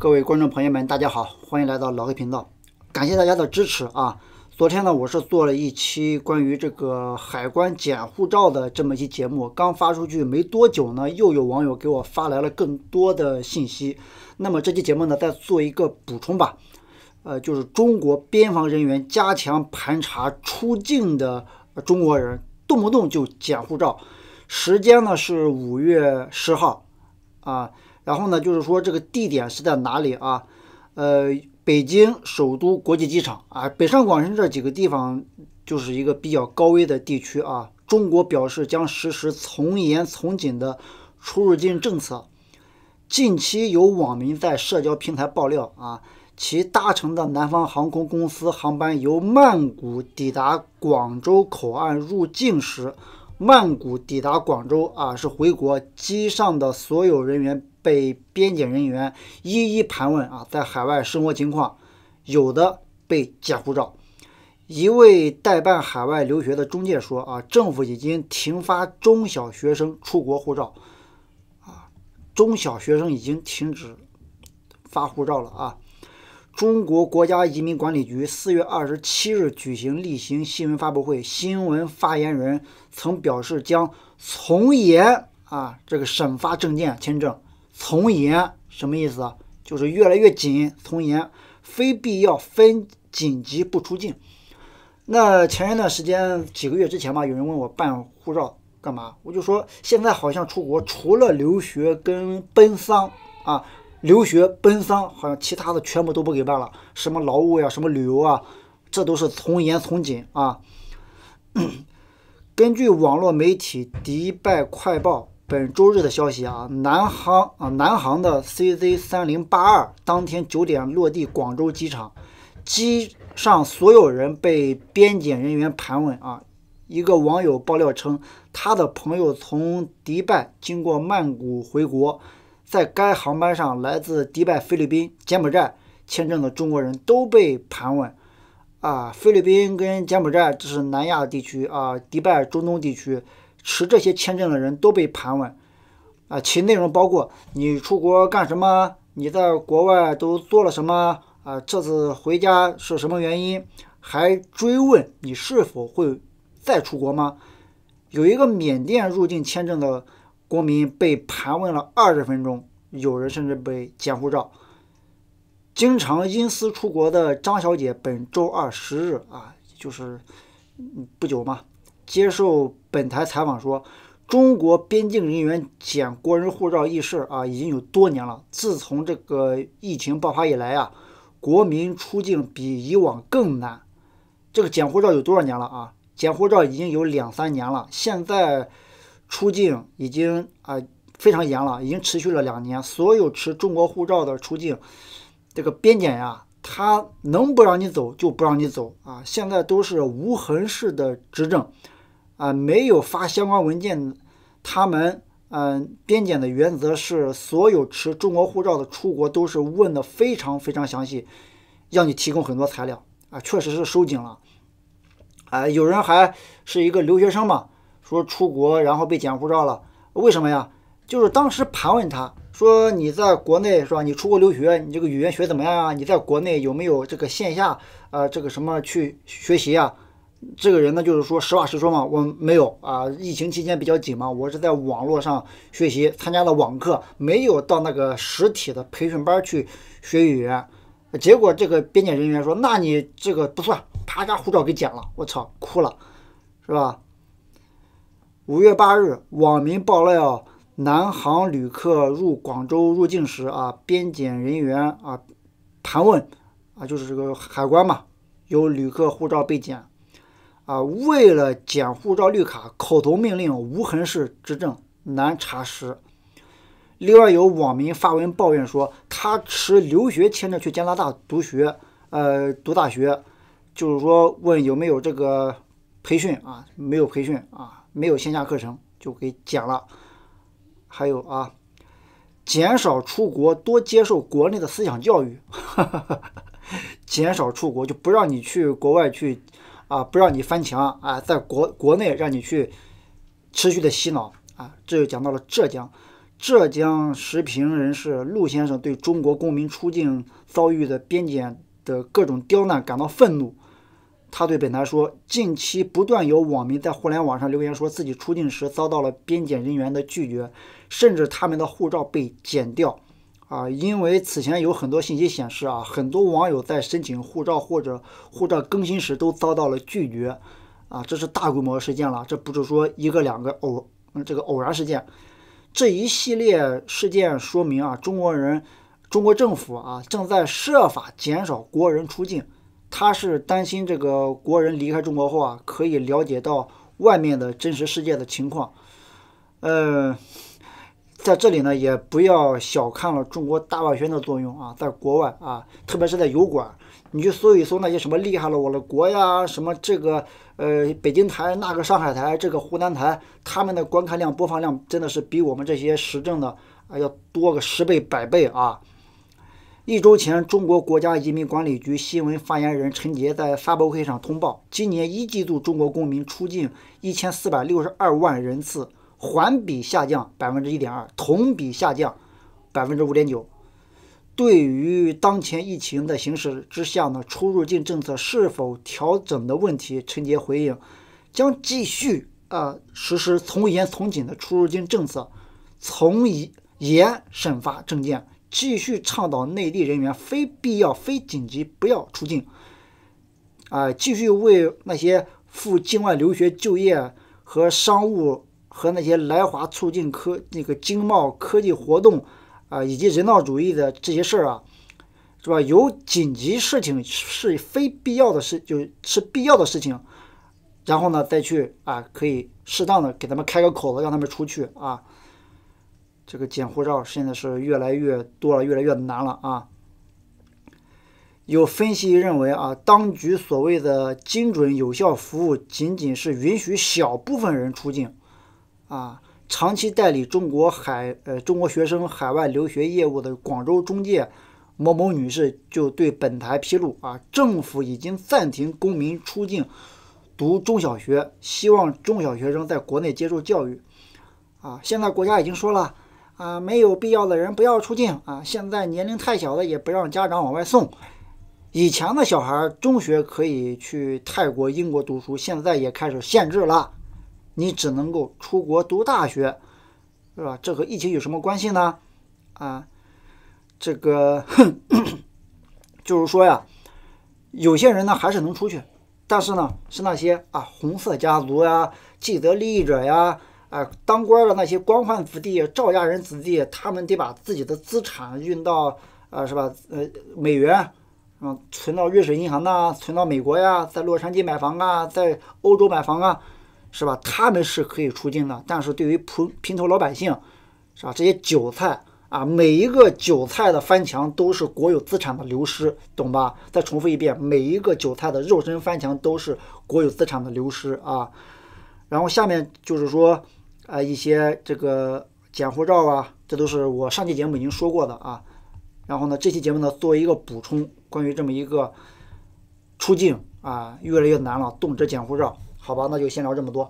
各位观众朋友们，大家好，欢迎来到老黑频道，感谢大家的支持啊！昨天呢，我是做了一期关于这个海关检护照的这么一期节目，刚发出去没多久呢，又有网友给我发来了更多的信息。那么这期节目呢，再做一个补充吧，呃，就是中国边防人员加强盘查出境的中国人，动不动就检护照，时间呢是五月十号，啊。然后呢，就是说这个地点是在哪里啊？呃，北京首都国际机场啊，北上广深这几个地方就是一个比较高危的地区啊。中国表示将实施从严从紧的出入境政策。近期有网民在社交平台爆料啊，其搭乘的南方航空公司航班由曼谷抵达广州口岸入境时。曼谷抵达广州啊，是回国，机上的所有人员被边检人员一一盘问啊，在海外生活情况，有的被假护照。一位代办海外留学的中介说啊，政府已经停发中小学生出国护照，啊，中小学生已经停止发护照了啊。中国国家移民管理局四月二十七日举行例行新闻发布会，新闻发言人曾表示将从严啊，这个审发证件、签证从严什么意思啊？就是越来越紧，从严，非必要分紧急不出境。那前一段时间，几个月之前吧，有人问我办护照干嘛，我就说现在好像出国除了留学跟奔丧啊。留学奔丧，好像其他的全部都不给办了，什么劳务呀，什么旅游啊，这都是从严从紧啊。根据网络媒体《迪拜快报》本周日的消息啊，南航啊南航的 CZ 三零八二当天九点落地广州机场，机上所有人被边检人员盘问啊。一个网友爆料称，他的朋友从迪拜经过曼谷回国。在该航班上，来自迪拜、菲律宾、柬埔寨签证的中国人都被盘问。啊，菲律宾跟柬埔寨这是南亚地区啊，迪拜中东地区持这些签证的人都被盘问。啊，其内容包括你出国干什么？你在国外都做了什么？啊，这次回家是什么原因？还追问你是否会再出国吗？有一个缅甸入境签证的。国民被盘问了二十分钟，有人甚至被捡护照。经常因私出国的张小姐本周二十日啊，就是不久嘛，接受本台采访说，中国边境人员捡国人护照一事啊，已经有多年了。自从这个疫情爆发以来啊，国民出境比以往更难。这个捡护照有多少年了啊？捡护照已经有两三年了，现在。出境已经啊非常严了，已经持续了两年。所有持中国护照的出境，这个边检呀，他能不让你走就不让你走啊！现在都是无痕式的执政，啊，没有发相关文件。他们嗯，边检的原则是，所有持中国护照的出国都是问的非常非常详细，要你提供很多材料啊，确实是收紧了。啊，有人还是一个留学生嘛。说出国然后被捡护照了，为什么呀？就是当时盘问他，说你在国内是吧？你出国留学，你这个语言学怎么样啊？你在国内有没有这个线下呃这个什么去学习啊？这个人呢，就是说实话实说嘛，我没有啊。疫情期间比较紧嘛，我是在网络上学习，参加了网课，没有到那个实体的培训班去学语言。结果这个边检人员说，那你这个不算，啪，家护照给剪了。我操，哭了，是吧？五月八日，网民爆料：南航旅客入广州入境时，啊，边检人员啊，盘问啊，就是这个海关嘛，有旅客护照被检，啊，为了检护照绿卡，口头命令无痕式执政难查实。另外，有网民发文抱怨说，他持留学签证去加拿大读学，呃，读大学，就是说问有没有这个培训啊，没有培训啊。没有线下课程就给减了，还有啊，减少出国，多接受国内的思想教育，减少出国就不让你去国外去啊，不让你翻墙啊，在国国内让你去持续的洗脑啊，这就讲到了浙江，浙江时评人士陆先生对中国公民出境遭遇的边检的各种刁难感到愤怒。他对本台说：“近期不断有网民在互联网上留言，说自己出境时遭到了边检人员的拒绝，甚至他们的护照被剪掉。啊，因为此前有很多信息显示啊，很多网友在申请护照或者护照更新时都遭到了拒绝。啊，这是大规模事件了，这不是说一个两个偶这个偶然事件。这一系列事件说明啊，中国人，中国政府啊正在设法减少国人出境。”他是担心这个国人离开中国后啊，可以了解到外面的真实世界的情况。呃，在这里呢，也不要小看了中国大外宣的作用啊，在国外啊，特别是在油管，你去搜一搜那些什么厉害了我的国呀，什么这个呃北京台、那个上海台、这个湖南台，他们的观看量、播放量真的是比我们这些时政的啊要多个十倍、百倍啊。一周前，中国国家移民管理局新闻发言人陈杰在发布会上通报，今年一季度中国公民出境一千四百六十二万人次，环比下降百分之一点二，同比下降百分之五点九。对于当前疫情的形势之下呢，出入境政策是否调整的问题，陈杰回应，将继续啊实施从严从紧的出入境政策，从严严审发证件。继续倡导内地人员非必要、非紧急不要出境，啊，继续为那些赴境外留学、就业和商务和那些来华促进科那个经贸、科技活动，啊，以及人道主义的这些事儿啊，是吧？有紧急事情是非必要的事，就是必要的事情，然后呢，再去啊，可以适当的给他们开个口子，让他们出去啊。这个捡护照现在是越来越多了，越来越难了啊！有分析认为啊，当局所谓的精准有效服务，仅仅是允许小部分人出境啊。长期代理中国海呃中国学生海外留学业务的广州中介某某女士就对本台披露啊，政府已经暂停公民出境读中小学，希望中小学生在国内接受教育啊。现在国家已经说了。啊，没有必要的人不要出境啊！现在年龄太小的也不让家长往外送。以前的小孩中学可以去泰国、英国读书，现在也开始限制了。你只能够出国读大学，是吧？这和疫情有什么关系呢？啊，这个就是说呀，有些人呢还是能出去，但是呢是那些啊红色家族呀、既得利益者呀。啊，当官的那些官宦子弟、赵家人子弟，他们得把自己的资产运到，啊，是吧？呃，美元，嗯，存到瑞士银行呐，存到美国呀，在洛杉矶买房啊，在欧洲买房啊，是吧？他们是可以出境的，但是对于普平头老百姓，是吧？这些韭菜啊，每一个韭菜的翻墙都是国有资产的流失，懂吧？再重复一遍，每一个韭菜的肉身翻墙都是国有资产的流失啊。然后下面就是说。呃，一些这个减护照啊，这都是我上期节目已经说过的啊。然后呢，这期节目呢做一个补充，关于这么一个出境啊，越来越难了，动辄减护照，好吧，那就先聊这么多。